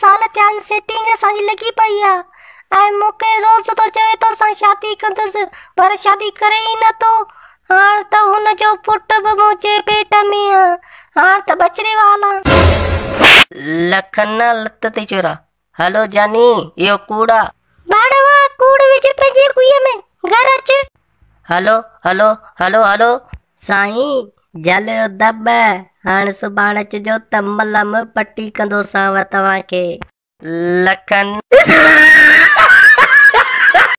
साल ध्यान सेटिंग असांजी लगी पई आहे ऐं मूंखे रोज़ तो चवे तो सा शादी कदस पर शादी करे ही तो नथो हाँ, तो त जो पुट ब मुंहिंजे पेट में आहे हाणे त तो बचड़े वाला लखन लत ते चोरा हेलो जानी यो कूड़ा बाड़वा कूड़ विझ पंहिंजे कुए में घर अच हेलो हेलो हेलो हेलो साईं जल दब हाणे सुभाणे अचिजो त मलम पटी कंदोसांव तव्हांखे लखनि